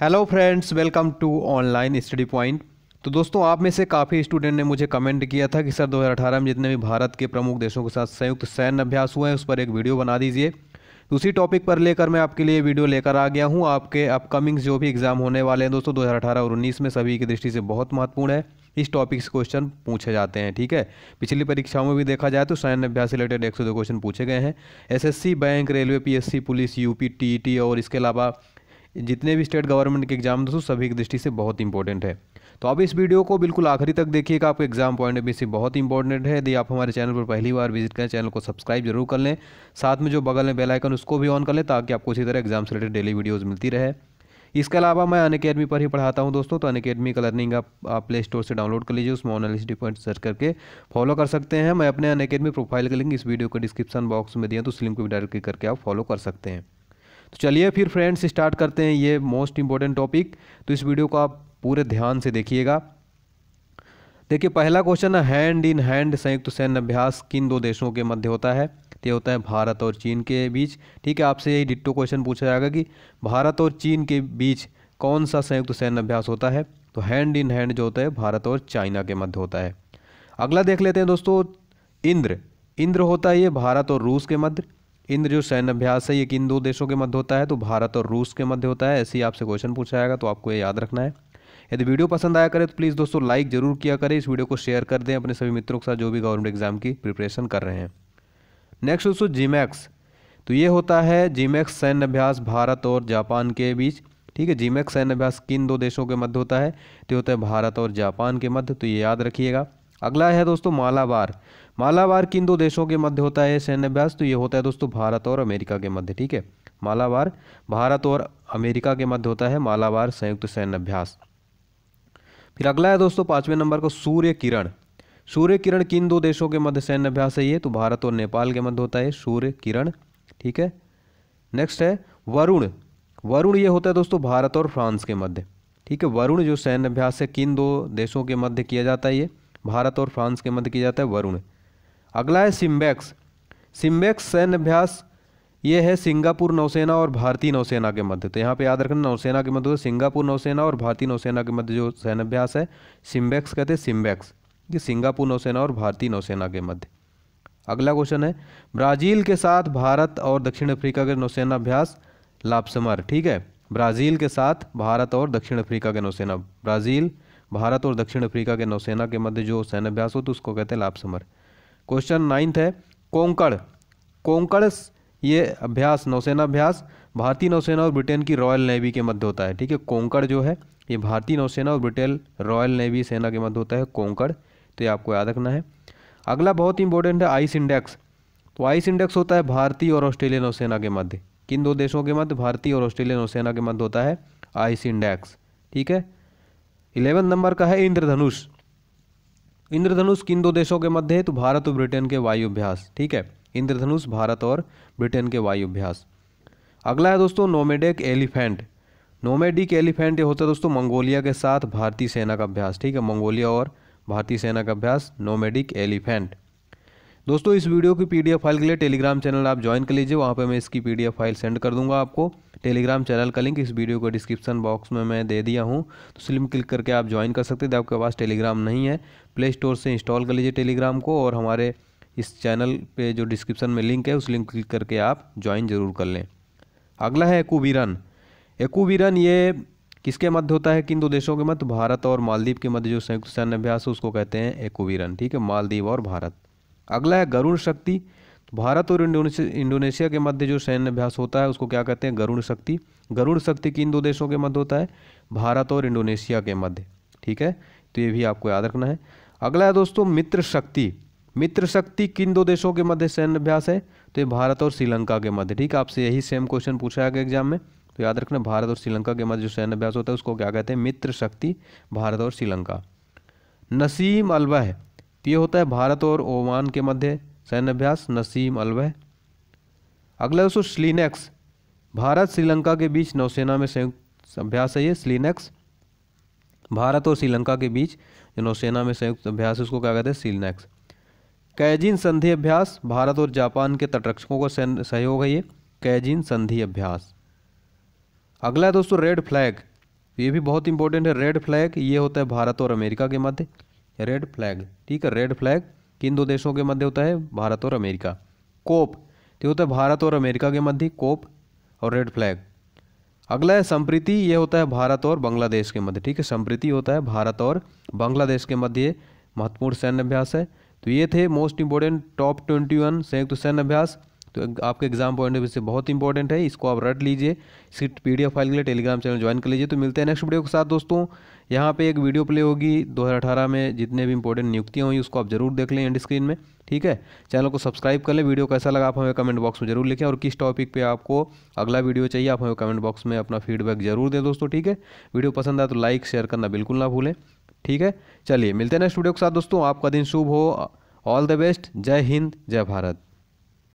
hello friends welcome to online study point तो दोस्तों आप में से काफ़ी स्टूडेंट ने मुझे कमेंट किया था कि सर 2018 में जितने भी भारत के प्रमुख देशों के साथ संयुक्त सैन्य अभ्यास हुए हैं उस पर एक वीडियो बना दीजिए तो उसी टॉपिक पर लेकर मैं आपके लिए वीडियो लेकर आ गया हूँ आपके अपकमिंग्स जो भी एग्ज़ाम होने वाले हैं दोस्तों दो और उन्नीस में सभी की दृष्टि से बहुत महत्वपूर्ण है इस टॉपिक से क्वेश्चन पूछे जाते हैं ठीक है पिछली परीक्षाओं में भी देखा जाए तो सैन्य अभ्यास रिलेटेड एक सौ दो क्वेश्चन पूछे गए हैं SSC bank railway PSC police UP TET और इसके अलावा जितने भी स्टेट गवर्नमेंट के एग्जाम दोस्तों सभी की दृष्टि से बहुत इंपॉर्टेंट है तो आप इस वीडियो को बिल्कुल आखिरी तक देखिएगा आपके एग्जाम पॉइंट ऑफ व्यू से बहुत इंपॉर्टेंट है यदि आप हमारे चैनल पर पहली बार विजिट करें चैनल को सब्सक्राइब जरूर कर लें साथ में जो बगल में बेल आइकन उसको भी ऑन कर लें ताकि आपको इसी तरह एग्जाम से रिलेटेड डेली वीडियोज़ मिलती रहे इसके अलावा मैं अनकेडमी पर ही पढ़ाता हूँ दोस्तों तो अनकेडमी का लर्निंग आप, आप प्ले स्टोर से डाउनलोड कर लीजिए उसमें ऑनलाइन पॉइंट सर्च करके फॉलो कर सकते हैं मैं अपने अनकेडमी अकेडमी प्रोफाइल का लिंक इस वीडियो के डिस्क्रिप्शन बॉक्स में दिया तो उस लिंक को भी डायरेक्ट क्लिक करके आप फॉलो कर सकते हैं तो चलिए फिर फ्रेंड्स स्टार्ट करते हैं ये मोस्ट इंपॉर्टेंट टॉपिक तो इस वीडियो को आप पूरे ध्यान से देखिएगा देखिए पहला क्वेश्चन है हैंड इन हैंड संयुक्त सैन्य अभ्यास किन दो देशों के मध्य होता है तो होता है भारत और चीन के बीच ठीक है आपसे यही डिट्टो क्वेश्चन पूछा जाएगा कि भारत और चीन के बीच कौन सा संयुक्त सैन्य अभ्यास होता है तो हैंड इन हैंड जो होता है भारत और चाइना के मध्य होता है अगला देख लेते हैं दोस्तों इंद्र इंद्र होता है ये भारत और रूस के मध्य इंद्र जो सैन्य अभ्यास है ये किन दो देशों के मध्य होता है तो भारत और रूस के मध्य होता है ऐसे ही आपसे क्वेश्चन पूछा जाएगा तो आपको ये याद रखना है यदि वीडियो पसंद आया करे तो प्लीज़ दोस्तों लाइक जरूर किया करें इस वीडियो को शेयर कर दें अपने सभी मित्रों के साथ जो भी गवर्नमेंट एग्जाम की प्रिपरेशन कर रहे हैं नेक्स्ट दोस्तों जीमैक्स तो ये होता है जीमैक्स सैन्य अभ्यास भारत और जापान के बीच ठीक है जीमैक्स सैन्य अभ्यास किन दो देशों के मध्य होता है तो होता है भारत और जापान के मध्य तो ये याद रखिएगा अगला है दोस्तों मालाबार मालाबार किन दो देशों के मध्य होता है सैन्यभ्यास तो ये होता है दोस्तों भारत और अमेरिका के मध्य ठीक है मालाबार भारत और अमेरिका के मध्य होता है मालाबार संयुक्त सैन्यभ्यास फिर अगला है दोस्तों पाँचवें नंबर को सूर्य किरण सूर्य किरण किन दो देशों के मध्य सैन्यभ्यास है ये तो भारत और नेपाल के मध्य होता है सूर्य किरण ठीक है नेक्स्ट है वरुण वरुण ये होता है दोस्तों भारत और फ्रांस के मध्य ठीक है वरुण जो सैन्य अभ्यास है किन दो देशों के मध्य किया जाता है ये भारत और फ्रांस के मध्य किया जाता है वरुण अगला है सिम्बैक्स सिम्बैक्स अभ्यास ये है सिंगापुर नौसेना और भारतीय नौसेना के मध्य तो यहाँ पे याद रखना नौसेना के मध्य तो सिंगापुर नौसेना और भारतीय नौसेना के मध्य जो अभ्यास है सिम्बैक्स कहते हैं सिम्बैक्स ये सिंगापुर नौसेना और भारतीय नौसेना के मध्य अगला क्वेश्चन है ब्राज़ील के साथ भारत और दक्षिण अफ्रीका के नौसेना अभ्यास लापसमर ठीक है ब्राज़ील के साथ भारत और दक्षिण अफ्रीका के नौसेना ब्राज़ील भारत और दक्षिण अफ्रीका के नौसेना के मध्य जो अभ्यास हो तो उसको कहते हैं लापसमर क्वेश्चन नाइन्थ है कोंकड़ कोंकड़ ये अभ्यास नौसेना अभ्यास भारतीय नौसेना और ब्रिटेन की रॉयल नेवी के मध्य होता है ठीक है कोंकड़ जो है ये भारतीय नौसेना और ब्रिटेन रॉयल नेवी सेना के मध्य होता है कोंकड़ तो ये आपको याद रखना है अगला बहुत इंपॉर्टेंट है आइस इंडेक्स तो आइस इंडेक्स होता है भारतीय और ऑस्ट्रेलिया नौसेना के मध्य किन दो देशों के मध्य भारतीय और ऑस्ट्रेलिया नौसेना के मध्य होता है आइस इंडेक्स ठीक है इलेवन नंबर का है इंद्रधनुष इंद्रधनुष किन दो देशों के मध्य है तो भारत और ब्रिटेन के वायु अभ्यास ठीक है इंद्रधनुष भारत और ब्रिटेन के वायु अभ्यास अगला है दोस्तों नोमेडिक एलिफेंट नोमेडिक एलिफेंट ये होता है दोस्तों मंगोलिया के साथ भारतीय सेना का अभ्यास ठीक है मंगोलिया और भारतीय सेना का अभ्यास नोमेडिक एलिफेंट दोस्तों इस वीडियो की पीडीएफ फाइल के लिए टेलीग्राम चैनल आप ज्वाइन कर लीजिए वहाँ पर मैं इसकी पीडीएफ फाइल सेंड कर दूंगा आपको टेलीग्राम चैनल का लिंक इस वीडियो को डिस्क्रिप्शन बॉक्स में मैं दे दिया हूँ तो स्लिम क्लिक करके आप ज्वाइन कर सकते थे आपके पास टेलीग्राम नहीं है प्ले स्टोर से इंस्टॉल कर लीजिए टेलीग्राम को और हमारे इस चैनल पे जो डिस्क्रिप्शन में लिंक है उस लिंक क्लिक करके आप ज्वाइन जरूर कर लें अगला है एकूबीरन एकूबीरन ये किसके मध्य होता है किन दो देशों के मध्य भारत और मालदीव के मध्य जो संयुक्त सैन्य अभ्यास है उसको कहते हैं एकूबीरन ठीक है मालदीव और भारत अगला है गरुण शक्ति भारत और इंडोनेशिया के मध्य जो सैन्य अभ्यास होता है उसको क्या कहते हैं गरुण शक्ति गरुण शक्ति किन दो देशों के मध्य होता है भारत और इंडोनेशिया के मध्य ठीक है तो ये भी आपको याद रखना है अगला है दोस्तों मित्र शक्ति मित्र शक्ति किन दो देशों के मध्य सैन्य अभ्यास है तो ये भारत और श्रीलंका के मध्य ठीक है आपसे यही सेम क्वेश्चन पूछा गया एग्जाम में तो याद रखना भारत और श्रीलंका के मध्य जो सैन्य अभ्यास होता है उसको क्या कहते हैं मित्र शक्ति भारत और श्रीलंका नसीम अलवा है तो ये होता है भारत और ओमान के मध्य सैन्य अभ्यास नसीम अलवह अगला दोस्तों स्लीनेक्स भारत श्रीलंका के बीच नौसेना में संयुक्त अभ्यास है ये स्लीनेक्स भारत और श्रीलंका के बीच जो नौसेना में संयुक्त अभ्यास है उसको क्या कहते हैं स्लीनेक्स कैजिन संधि अभ्यास भारत और जापान के तटरक्षकों का सहयोग है ये कैजिन संधि अभ्यास अगला है दोस्तों रेड फ्लैग ये भी बहुत इंपॉर्टेंट है रेड फ्लैग ये होता है भारत और अमेरिका के मध्य रेड फ्लैग ठीक है रेड फ्लैग किन दो देशों के मध्य होता है भारत और अमेरिका कोप तो होता है भारत और अमेरिका के मध्य कोप और रेड फ्लैग अगला है संप्रीति ये होता है भारत और बांग्लादेश के मध्य ठीक है संप्रीति होता है भारत और बांग्लादेश के मध्य महत्वपूर्ण सैन्य अभ्यास है तो ये थे most important top twenty one संयुक्त सैन्य अभ्यास तो आपके एग्जाम पॉइंट ऑफ व्यू से बहुत इंपॉर्टेंट है इसको आप रट लीजिए इसकी एफ फाइल के लिए टेलीग्राम चैनल ज्वाइन कर लीजिए तो मिलते हैं नेक्स्ट वीडियो के साथ दोस्तों यहाँ पे एक वीडियो प्ले होगी 2018 में जितने भी इंपॉर्टेंट नियुक्तियाँ हुई उसको आप जरूर देख लें एंड स्क्रीन में ठीक है चैनल को सब्सक्राइब कर लें वीडियो कैसा लगा आप हमें कमेंट बॉक्स में जरूर लिखें और किस टॉपिक पे आपको अगला वीडियो चाहिए आप हमें कमेंट बॉक्स में अपना फीडबैक जरूर दें दोस्तों ठीक है वीडियो पसंद आए तो लाइक शेयर करना बिल्कुल ना भूलें ठीक है चलिए मिलते हैं नेक्स्ट वीडियो के साथ दोस्तों आपका दिन शुभ हो ऑल द बेस्ट जय हिंद जय भारत